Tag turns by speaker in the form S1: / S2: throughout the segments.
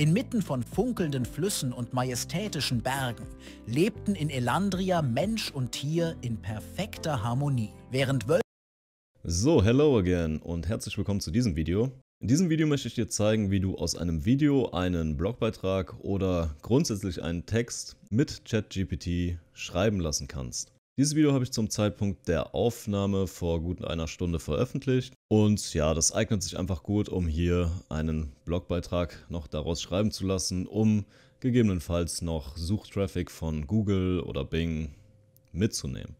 S1: Inmitten von funkelnden Flüssen und majestätischen Bergen lebten in Elandria Mensch und Tier in perfekter Harmonie, während Wölfe... So, hello again und herzlich willkommen zu diesem Video. In diesem Video möchte ich dir zeigen, wie du aus einem Video einen Blogbeitrag oder grundsätzlich einen Text mit ChatGPT schreiben lassen kannst. Dieses Video habe ich zum Zeitpunkt der Aufnahme vor gut einer Stunde veröffentlicht und ja, das eignet sich einfach gut, um hier einen Blogbeitrag noch daraus schreiben zu lassen, um gegebenenfalls noch Suchtraffic von Google oder Bing mitzunehmen.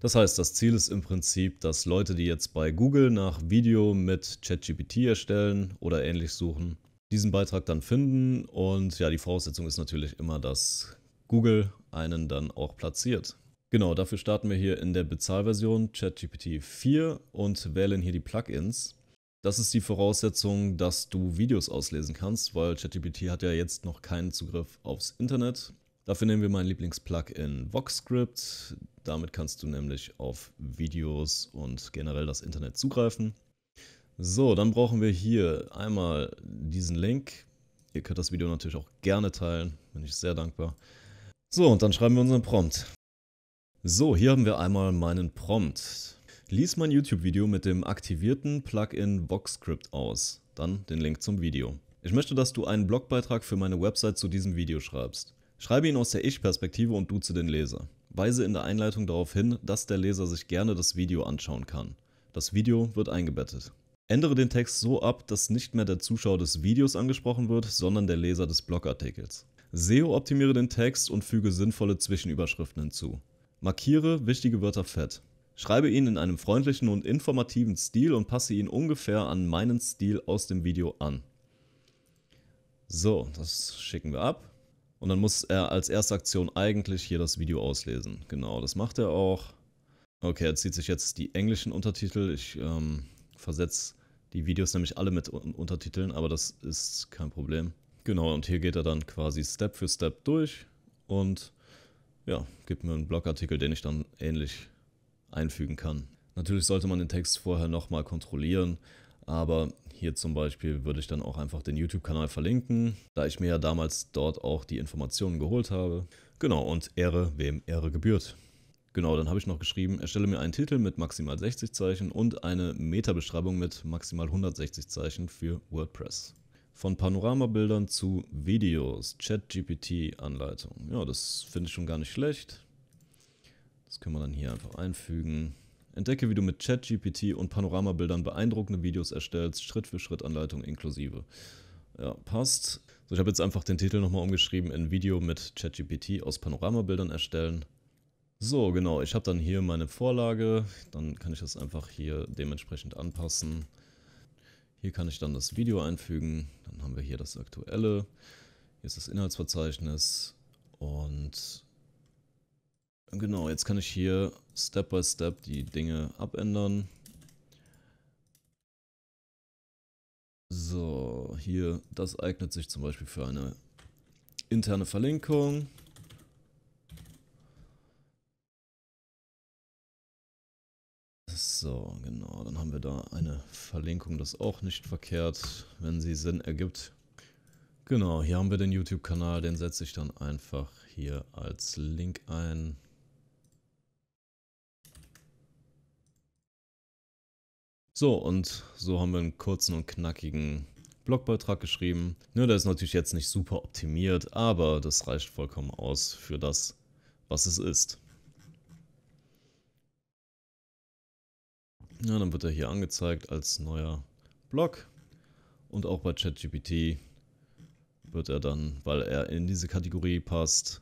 S1: Das heißt, das Ziel ist im Prinzip, dass Leute, die jetzt bei Google nach Video mit ChatGPT erstellen oder ähnlich suchen, diesen Beitrag dann finden und ja, die Voraussetzung ist natürlich immer, dass Google einen dann auch platziert. Genau, dafür starten wir hier in der Bezahlversion ChatGPT 4 und wählen hier die Plugins. Das ist die Voraussetzung, dass du Videos auslesen kannst, weil ChatGPT hat ja jetzt noch keinen Zugriff aufs Internet. Dafür nehmen wir mein Lieblingsplugin VoxScript. Damit kannst du nämlich auf Videos und generell das Internet zugreifen. So, dann brauchen wir hier einmal diesen Link. Ihr könnt das Video natürlich auch gerne teilen, bin ich sehr dankbar. So, und dann schreiben wir unseren Prompt. So, hier haben wir einmal meinen Prompt. Lies mein YouTube-Video mit dem aktivierten Plugin VoxScript aus. Dann den Link zum Video. Ich möchte, dass du einen Blogbeitrag für meine Website zu diesem Video schreibst. Schreibe ihn aus der Ich-Perspektive und duze den Leser. Weise in der Einleitung darauf hin, dass der Leser sich gerne das Video anschauen kann. Das Video wird eingebettet. Ändere den Text so ab, dass nicht mehr der Zuschauer des Videos angesprochen wird, sondern der Leser des Blogartikels. SEO optimiere den Text und füge sinnvolle Zwischenüberschriften hinzu. Markiere wichtige Wörter fett. Schreibe ihn in einem freundlichen und informativen Stil und passe ihn ungefähr an meinen Stil aus dem Video an. So, das schicken wir ab. Und dann muss er als erste Aktion eigentlich hier das Video auslesen. Genau, das macht er auch. Okay, er zieht sich jetzt die englischen Untertitel. Ich ähm, versetze die Videos nämlich alle mit Untertiteln, aber das ist kein Problem. Genau, und hier geht er dann quasi Step für Step durch und ja, gibt mir einen Blogartikel, den ich dann ähnlich einfügen kann. Natürlich sollte man den Text vorher nochmal kontrollieren, aber hier zum Beispiel würde ich dann auch einfach den YouTube-Kanal verlinken, da ich mir ja damals dort auch die Informationen geholt habe. Genau, und Ehre, wem Ehre gebührt. Genau, dann habe ich noch geschrieben, erstelle mir einen Titel mit maximal 60 Zeichen und eine Metabeschreibung mit maximal 160 Zeichen für WordPress. Von Panoramabildern zu Videos, ChatGPT-Anleitung. Ja, das finde ich schon gar nicht schlecht. Das können wir dann hier einfach einfügen. Entdecke, wie du mit ChatGPT und Panoramabildern beeindruckende Videos erstellst, Schritt für Schritt Anleitung inklusive. Ja, passt. So, ich habe jetzt einfach den Titel nochmal umgeschrieben in Video mit ChatGPT aus Panoramabildern erstellen. So, genau, ich habe dann hier meine Vorlage, dann kann ich das einfach hier dementsprechend anpassen. Hier kann ich dann das Video einfügen. Dann haben wir hier das aktuelle. Hier ist das Inhaltsverzeichnis. Und genau, jetzt kann ich hier Step by Step die Dinge abändern. So, hier, das eignet sich zum Beispiel für eine interne Verlinkung. So, genau. Dann haben wir da eine Verlinkung, das ist auch nicht verkehrt, wenn sie Sinn ergibt. Genau, hier haben wir den YouTube-Kanal, den setze ich dann einfach hier als Link ein. So, und so haben wir einen kurzen und knackigen Blogbeitrag geschrieben. Nur der ist natürlich jetzt nicht super optimiert, aber das reicht vollkommen aus für das, was es ist. Ja, dann wird er hier angezeigt als neuer Block. Und auch bei ChatGPT wird er dann, weil er in diese Kategorie passt,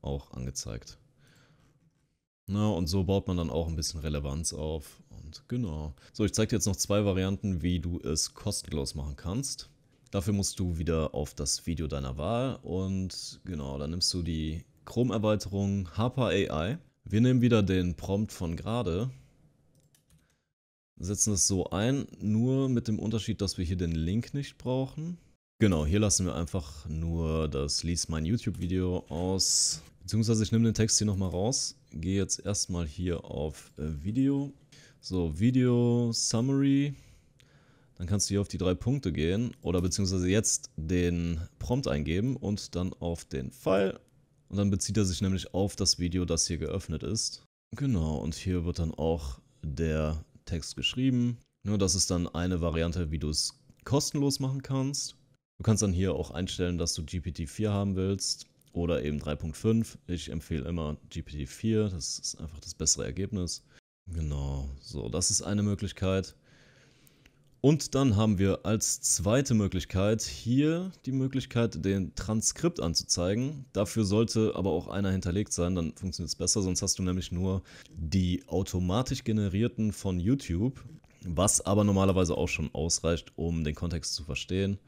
S1: auch angezeigt. Na, und so baut man dann auch ein bisschen Relevanz auf. Und genau. So, ich zeige dir jetzt noch zwei Varianten, wie du es kostenlos machen kannst. Dafür musst du wieder auf das Video deiner Wahl und genau, dann nimmst du die Chrome-Erweiterung Harper AI. Wir nehmen wieder den Prompt von gerade setzen das so ein, nur mit dem Unterschied, dass wir hier den Link nicht brauchen. Genau, hier lassen wir einfach nur das Lies mein YouTube-Video aus. Beziehungsweise ich nehme den Text hier nochmal raus, gehe jetzt erstmal hier auf äh, Video. So, Video, Summary. Dann kannst du hier auf die drei Punkte gehen oder beziehungsweise jetzt den Prompt eingeben und dann auf den Pfeil. Und dann bezieht er sich nämlich auf das Video, das hier geöffnet ist. Genau, und hier wird dann auch der Text geschrieben. Nur das ist dann eine Variante, wie du es kostenlos machen kannst. Du kannst dann hier auch einstellen, dass du GPT-4 haben willst oder eben 3.5. Ich empfehle immer GPT-4, das ist einfach das bessere Ergebnis. Genau, so, das ist eine Möglichkeit. Und dann haben wir als zweite Möglichkeit hier die Möglichkeit, den Transkript anzuzeigen. Dafür sollte aber auch einer hinterlegt sein, dann funktioniert es besser, sonst hast du nämlich nur die automatisch generierten von YouTube, was aber normalerweise auch schon ausreicht, um den Kontext zu verstehen.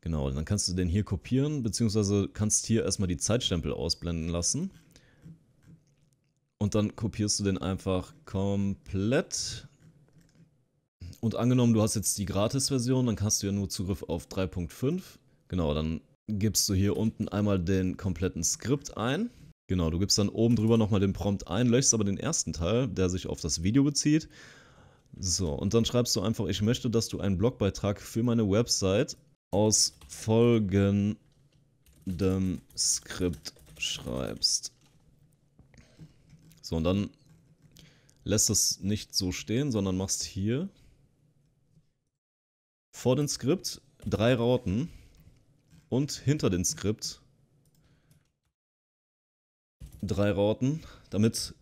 S1: Genau, dann kannst du den hier kopieren, beziehungsweise kannst hier erstmal die Zeitstempel ausblenden lassen. Und dann kopierst du den einfach komplett und angenommen, du hast jetzt die Gratis-Version, dann hast du ja nur Zugriff auf 3.5. Genau, dann gibst du hier unten einmal den kompletten Skript ein. Genau, du gibst dann oben drüber nochmal den Prompt ein, löschst aber den ersten Teil, der sich auf das Video bezieht. So, und dann schreibst du einfach, ich möchte, dass du einen Blogbeitrag für meine Website aus folgendem Skript schreibst. So, und dann lässt das nicht so stehen, sondern machst hier vor dem Skript drei Rauten und hinter dem Skript drei Rauten, damit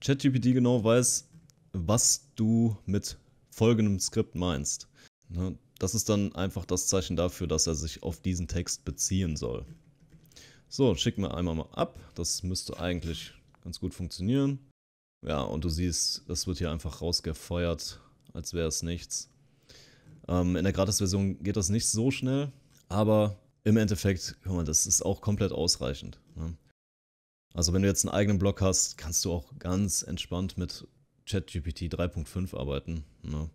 S1: ChatGPT genau weiß, was du mit folgendem Skript meinst. Ne, das ist dann einfach das Zeichen dafür, dass er sich auf diesen Text beziehen soll. So, schicken wir einmal mal ab. Das müsste eigentlich ganz gut funktionieren. Ja, und du siehst, das wird hier einfach rausgefeuert, als wäre es nichts. Ähm, in der Gratis-Version geht das nicht so schnell, aber im Endeffekt, hör mal, das ist auch komplett ausreichend. Ne? Also wenn du jetzt einen eigenen Blog hast, kannst du auch ganz entspannt mit ChatGPT 3.5 arbeiten. Ne?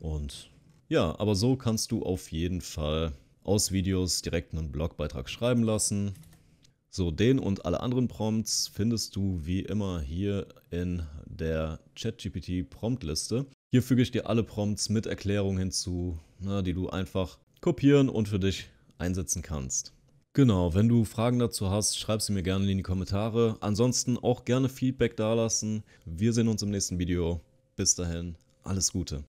S1: Und ja, aber so kannst du auf jeden Fall aus Videos direkt einen Blogbeitrag schreiben lassen. So, den und alle anderen Prompts findest du wie immer hier in der ChatGPT-Promptliste. Hier füge ich dir alle Prompts mit Erklärung hinzu, ne, die du einfach kopieren und für dich einsetzen kannst. Genau, wenn du Fragen dazu hast, schreib sie mir gerne in die Kommentare. Ansonsten auch gerne Feedback dalassen. Wir sehen uns im nächsten Video. Bis dahin, alles Gute.